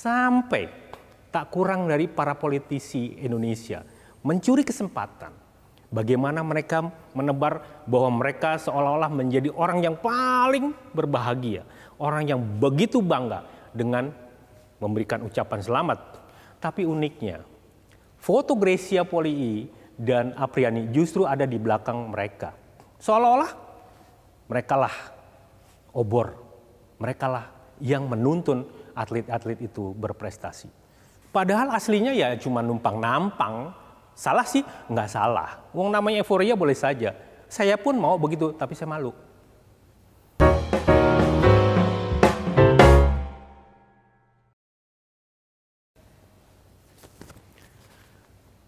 sampai tak kurang dari para politisi Indonesia mencuri kesempatan bagaimana mereka menebar bahwa mereka seolah-olah menjadi orang yang paling berbahagia, orang yang begitu bangga dengan memberikan ucapan selamat. Tapi uniknya, foto Gracia Polii dan Apriani justru ada di belakang mereka. Seolah-olah merekalah obor, merekalah yang menuntun atlet-atlet itu berprestasi. Padahal aslinya ya cuma numpang-nampang. Salah sih? Nggak salah. Wong namanya euforia boleh saja. Saya pun mau begitu, tapi saya malu.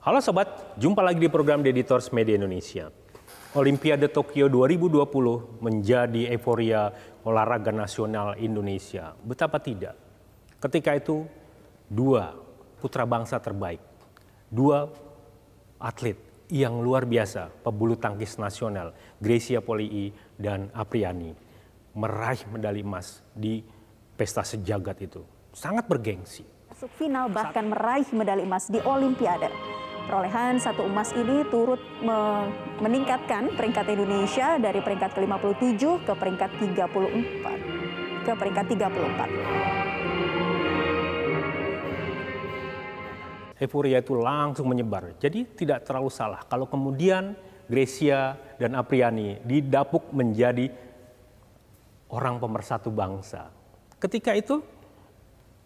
Halo sobat, jumpa lagi di program The Editors Media Indonesia. Olimpiade Tokyo 2020 menjadi euforia olahraga nasional Indonesia. Betapa tidak. Ketika itu dua putra bangsa terbaik, dua atlet yang luar biasa, pebulu tangkis nasional, Gracia Polii dan Apriani, meraih medali emas di pesta sejagat itu. Sangat bergengsi. Masuk final bahkan meraih medali emas di Olimpiade. Perolehan satu emas ini turut meningkatkan peringkat Indonesia dari peringkat ke-57 ke peringkat 34. Ke peringkat 34. euforia itu langsung menyebar. Jadi tidak terlalu salah kalau kemudian Gresia dan Apriani didapuk menjadi orang pemersatu bangsa. Ketika itu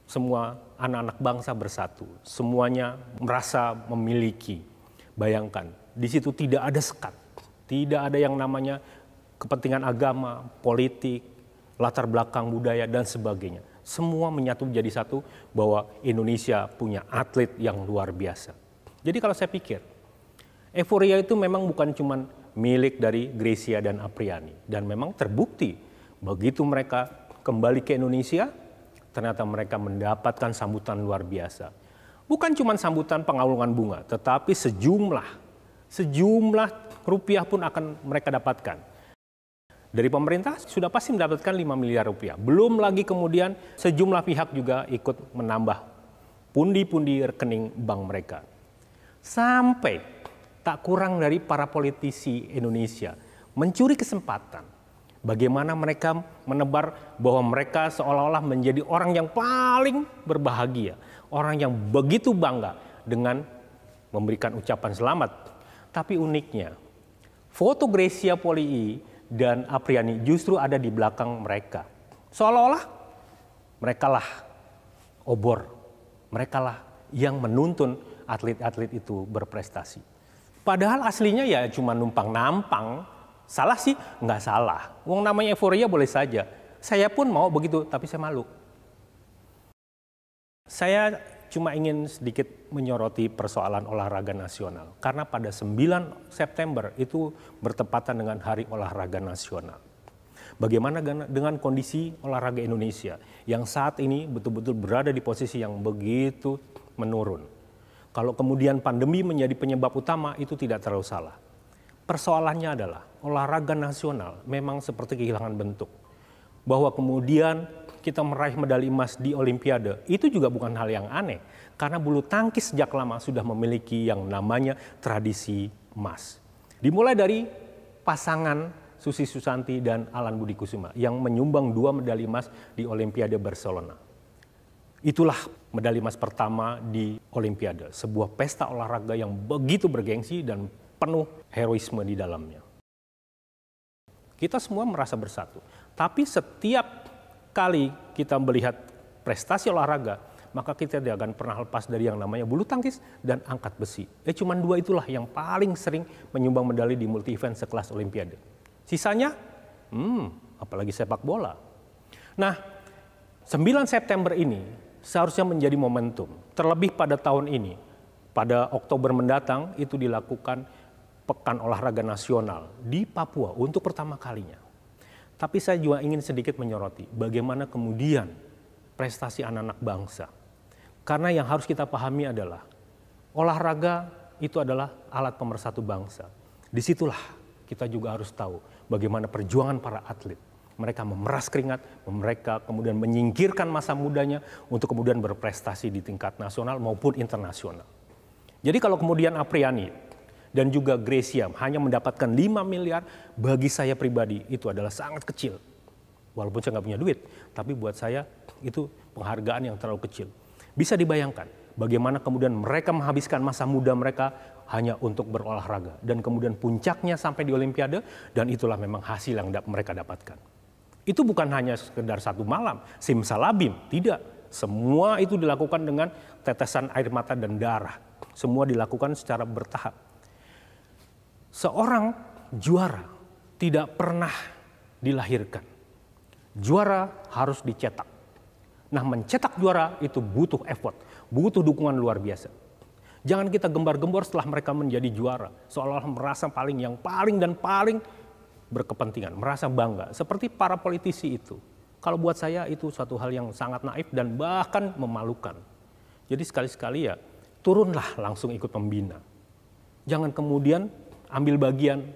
semua anak-anak bangsa bersatu, semuanya merasa memiliki. Bayangkan, di situ tidak ada sekat, tidak ada yang namanya kepentingan agama, politik, latar belakang budaya dan sebagainya semua menyatu menjadi satu bahwa Indonesia punya atlet yang luar biasa. Jadi kalau saya pikir, euforia itu memang bukan cuma milik dari Gracia dan Apriani dan memang terbukti begitu mereka kembali ke Indonesia ternyata mereka mendapatkan sambutan luar biasa. Bukan cuma sambutan pengalungan bunga, tetapi sejumlah sejumlah rupiah pun akan mereka dapatkan dari pemerintah sudah pasti mendapatkan 5 miliar rupiah. Belum lagi kemudian sejumlah pihak juga ikut menambah pundi-pundi rekening bank mereka. Sampai tak kurang dari para politisi Indonesia mencuri kesempatan bagaimana mereka menebar bahwa mereka seolah-olah menjadi orang yang paling berbahagia, orang yang begitu bangga dengan memberikan ucapan selamat. Tapi uniknya, foto Gracia Polii e dan Apriani justru ada di belakang mereka. Seolah-olah merekalah obor, merekalah yang menuntun atlet-atlet itu berprestasi. Padahal aslinya ya cuma numpang nampang. Salah sih nggak salah. Wong namanya euforia boleh saja. Saya pun mau begitu, tapi saya malu. Saya cuma ingin sedikit menyoroti persoalan olahraga nasional. Karena pada 9 September itu bertepatan dengan Hari Olahraga Nasional. Bagaimana dengan kondisi olahraga Indonesia yang saat ini betul-betul berada di posisi yang begitu menurun. Kalau kemudian pandemi menjadi penyebab utama itu tidak terlalu salah. Persoalannya adalah olahraga nasional memang seperti kehilangan bentuk. Bahwa kemudian kita meraih medali emas di Olimpiade, itu juga bukan hal yang aneh. Karena bulu tangkis sejak lama sudah memiliki yang namanya tradisi emas. Dimulai dari pasangan Susi Susanti dan Alan Budi Kusuma yang menyumbang dua medali emas di Olimpiade Barcelona. Itulah medali emas pertama di Olimpiade, sebuah pesta olahraga yang begitu bergengsi dan penuh heroisme di dalamnya. Kita semua merasa bersatu, tapi setiap kali kita melihat prestasi olahraga, maka kita tidak akan pernah lepas dari yang namanya bulu tangkis dan angkat besi. Ya cuma dua itulah yang paling sering menyumbang medali di multi event sekelas olimpiade. Sisanya hmm, apalagi sepak bola. Nah, 9 September ini seharusnya menjadi momentum, terlebih pada tahun ini. Pada Oktober mendatang itu dilakukan Pekan Olahraga Nasional di Papua untuk pertama kalinya. Tapi saya juga ingin sedikit menyoroti bagaimana kemudian prestasi anak-anak bangsa. Karena yang harus kita pahami adalah olahraga itu adalah alat pemersatu bangsa. Disitulah kita juga harus tahu bagaimana perjuangan para atlet. Mereka memeras keringat, mereka kemudian menyingkirkan masa mudanya untuk kemudian berprestasi di tingkat nasional maupun internasional. Jadi kalau kemudian Apriani dan juga Gresiam hanya mendapatkan 5 miliar bagi saya pribadi itu adalah sangat kecil. Walaupun saya nggak punya duit, tapi buat saya itu penghargaan yang terlalu kecil. Bisa dibayangkan bagaimana kemudian mereka menghabiskan masa muda mereka hanya untuk berolahraga dan kemudian puncaknya sampai di Olimpiade dan itulah memang hasil yang mereka dapatkan. Itu bukan hanya sekedar satu malam, simsalabim, tidak. Semua itu dilakukan dengan tetesan air mata dan darah. Semua dilakukan secara bertahap. Seorang juara tidak pernah dilahirkan. Juara harus dicetak. Nah, mencetak juara itu butuh effort, butuh dukungan luar biasa. Jangan kita gembar-gembor setelah mereka menjadi juara, seolah-olah merasa paling yang paling dan paling berkepentingan, merasa bangga. Seperti para politisi itu. Kalau buat saya itu suatu hal yang sangat naif dan bahkan memalukan. Jadi sekali-sekali ya turunlah langsung ikut pembina. Jangan kemudian ambil bagian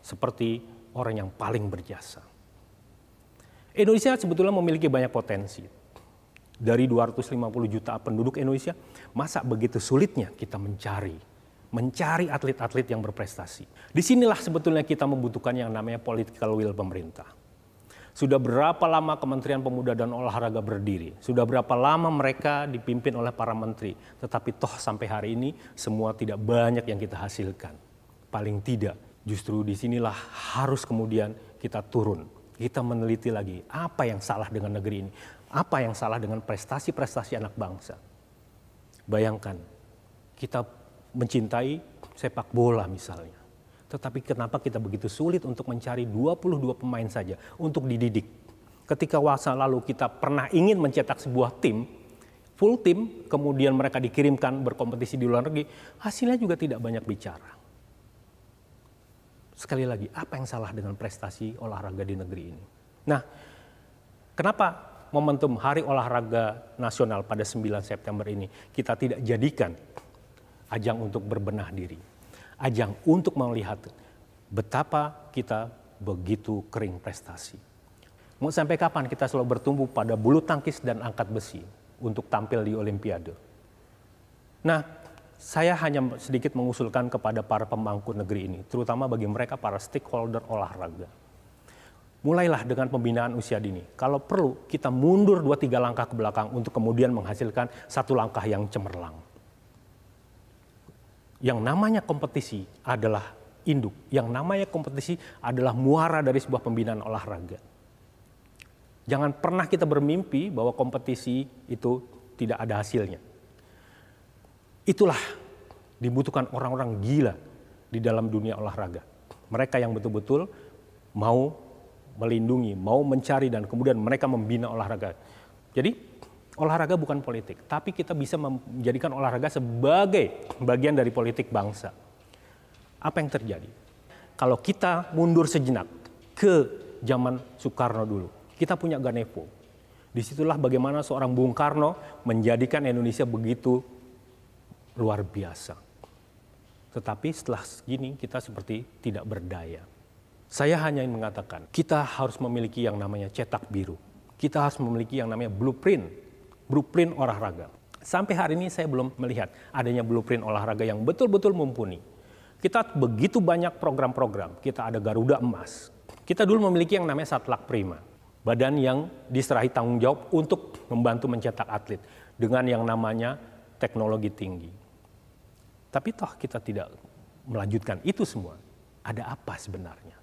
seperti orang yang paling berjasa. Indonesia sebetulnya memiliki banyak potensi. Dari 250 juta penduduk Indonesia, masa begitu sulitnya kita mencari mencari atlet-atlet yang berprestasi. Disinilah sebetulnya kita membutuhkan yang namanya political will pemerintah. Sudah berapa lama Kementerian Pemuda dan Olahraga berdiri? Sudah berapa lama mereka dipimpin oleh para menteri? Tetapi toh sampai hari ini semua tidak banyak yang kita hasilkan. Paling tidak, justru disinilah harus kemudian kita turun. Kita meneliti lagi apa yang salah dengan negeri ini, apa yang salah dengan prestasi-prestasi anak bangsa. Bayangkan, kita mencintai sepak bola misalnya. Tetapi kenapa kita begitu sulit untuk mencari 22 pemain saja untuk dididik? Ketika masa lalu kita pernah ingin mencetak sebuah tim, full tim, kemudian mereka dikirimkan berkompetisi di luar negeri, hasilnya juga tidak banyak bicara sekali lagi, apa yang salah dengan prestasi olahraga di negeri ini? Nah, kenapa momentum Hari Olahraga Nasional pada 9 September ini kita tidak jadikan ajang untuk berbenah diri, ajang untuk melihat betapa kita begitu kering prestasi. Mau sampai kapan kita selalu bertumbuh pada bulu tangkis dan angkat besi untuk tampil di Olimpiade? Nah, saya hanya sedikit mengusulkan kepada para pemangku negeri ini, terutama bagi mereka para stakeholder olahraga. Mulailah dengan pembinaan usia dini. Kalau perlu, kita mundur 2-3 langkah ke belakang untuk kemudian menghasilkan satu langkah yang cemerlang. Yang namanya kompetisi adalah induk. Yang namanya kompetisi adalah muara dari sebuah pembinaan olahraga. Jangan pernah kita bermimpi bahwa kompetisi itu tidak ada hasilnya Itulah dibutuhkan orang-orang gila di dalam dunia olahraga. Mereka yang betul-betul mau melindungi, mau mencari dan kemudian mereka membina olahraga. Jadi olahraga bukan politik, tapi kita bisa menjadikan olahraga sebagai bagian dari politik bangsa. Apa yang terjadi? Kalau kita mundur sejenak ke zaman Soekarno dulu, kita punya Ganevo. Disitulah bagaimana seorang Bung Karno menjadikan Indonesia begitu luar biasa. Tetapi setelah segini kita seperti tidak berdaya. Saya hanya ingin mengatakan, kita harus memiliki yang namanya cetak biru. Kita harus memiliki yang namanya blueprint, blueprint olahraga. Sampai hari ini saya belum melihat adanya blueprint olahraga yang betul-betul mumpuni. Kita begitu banyak program-program, kita ada Garuda Emas. Kita dulu memiliki yang namanya Satlak Prima, badan yang diserahi tanggung jawab untuk membantu mencetak atlet dengan yang namanya teknologi tinggi. Tapi toh kita tidak melanjutkan itu semua. Ada apa sebenarnya?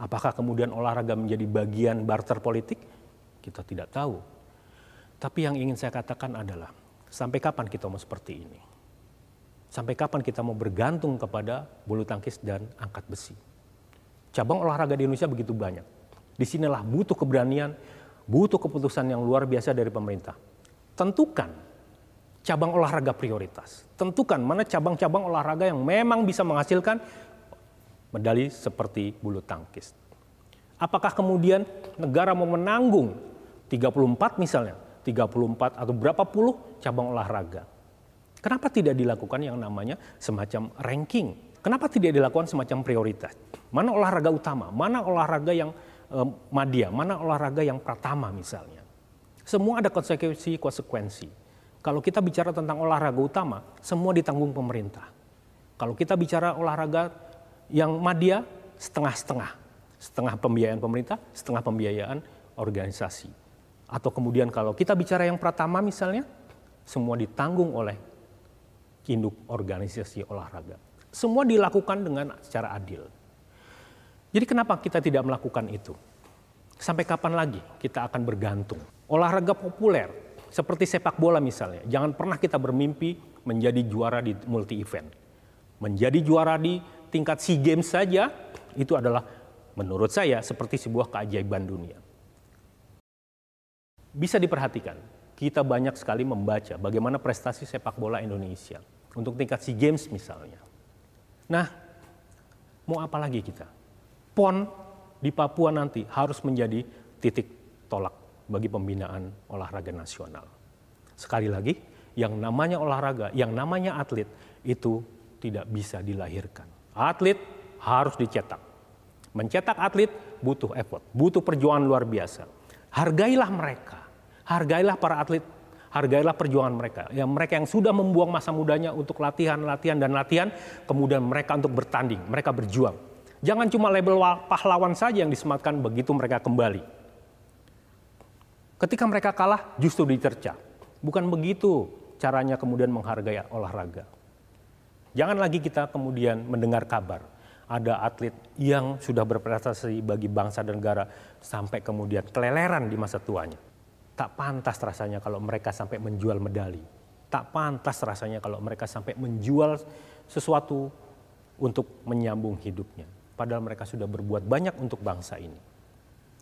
Apakah kemudian olahraga menjadi bagian barter politik? Kita tidak tahu. Tapi yang ingin saya katakan adalah, sampai kapan kita mau seperti ini? Sampai kapan kita mau bergantung kepada bulu tangkis dan angkat besi? Cabang olahraga di Indonesia begitu banyak. Disinilah butuh keberanian, butuh keputusan yang luar biasa dari pemerintah. Tentukan cabang olahraga prioritas. Tentukan mana cabang-cabang olahraga yang memang bisa menghasilkan medali seperti bulu tangkis. Apakah kemudian negara mau menanggung 34 misalnya, 34 atau berapa puluh cabang olahraga? Kenapa tidak dilakukan yang namanya semacam ranking? Kenapa tidak dilakukan semacam prioritas? Mana olahraga utama, mana olahraga yang eh, madya, mana olahraga yang pertama misalnya? Semua ada konsekuensi-konsekuensi kalau kita bicara tentang olahraga utama, semua ditanggung pemerintah. Kalau kita bicara olahraga yang madya, setengah-setengah. Setengah pembiayaan pemerintah, setengah pembiayaan organisasi. Atau kemudian kalau kita bicara yang pertama misalnya, semua ditanggung oleh induk organisasi olahraga. Semua dilakukan dengan secara adil. Jadi kenapa kita tidak melakukan itu? Sampai kapan lagi kita akan bergantung? Olahraga populer seperti sepak bola misalnya, jangan pernah kita bermimpi menjadi juara di multi event. Menjadi juara di tingkat SEA Games saja itu adalah menurut saya seperti sebuah keajaiban dunia. Bisa diperhatikan, kita banyak sekali membaca bagaimana prestasi sepak bola Indonesia untuk tingkat SEA Games misalnya. Nah, mau apa lagi kita? PON di Papua nanti harus menjadi titik tolak bagi pembinaan olahraga nasional. Sekali lagi, yang namanya olahraga, yang namanya atlet itu tidak bisa dilahirkan. Atlet harus dicetak. Mencetak atlet butuh effort, butuh perjuangan luar biasa. Hargailah mereka, hargailah para atlet, hargailah perjuangan mereka. Ya, mereka yang sudah membuang masa mudanya untuk latihan, latihan, dan latihan, kemudian mereka untuk bertanding, mereka berjuang. Jangan cuma label pahlawan saja yang disematkan begitu mereka kembali Ketika mereka kalah justru dicerca. Bukan begitu caranya kemudian menghargai olahraga. Jangan lagi kita kemudian mendengar kabar ada atlet yang sudah berprestasi bagi bangsa dan negara sampai kemudian keleleran di masa tuanya. Tak pantas rasanya kalau mereka sampai menjual medali. Tak pantas rasanya kalau mereka sampai menjual sesuatu untuk menyambung hidupnya. Padahal mereka sudah berbuat banyak untuk bangsa ini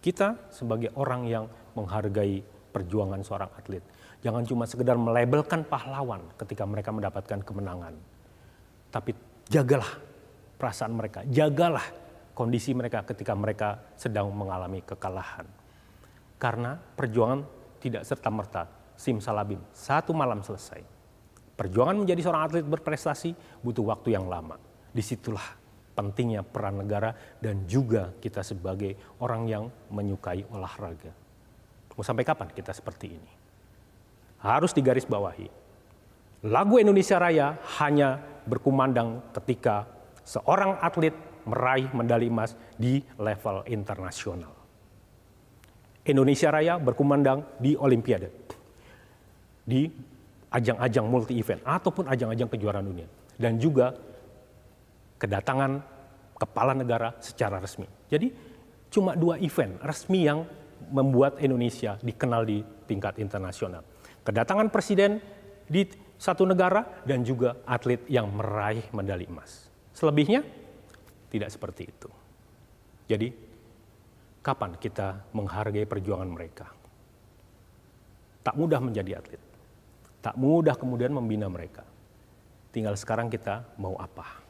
kita sebagai orang yang menghargai perjuangan seorang atlet. Jangan cuma sekedar melabelkan pahlawan ketika mereka mendapatkan kemenangan. Tapi jagalah perasaan mereka, jagalah kondisi mereka ketika mereka sedang mengalami kekalahan. Karena perjuangan tidak serta-merta simsalabim, satu malam selesai. Perjuangan menjadi seorang atlet berprestasi butuh waktu yang lama. Disitulah pentingnya peran negara dan juga kita sebagai orang yang menyukai olahraga. Mau sampai kapan kita seperti ini? Harus digarisbawahi. Lagu Indonesia Raya hanya berkumandang ketika seorang atlet meraih medali emas di level internasional. Indonesia Raya berkumandang di Olimpiade, di ajang-ajang multi-event ataupun ajang-ajang kejuaraan dunia. Dan juga kedatangan kepala negara secara resmi. Jadi cuma dua event resmi yang membuat Indonesia dikenal di tingkat internasional. Kedatangan presiden di satu negara dan juga atlet yang meraih medali emas. Selebihnya tidak seperti itu. Jadi kapan kita menghargai perjuangan mereka? Tak mudah menjadi atlet. Tak mudah kemudian membina mereka. Tinggal sekarang kita mau apa?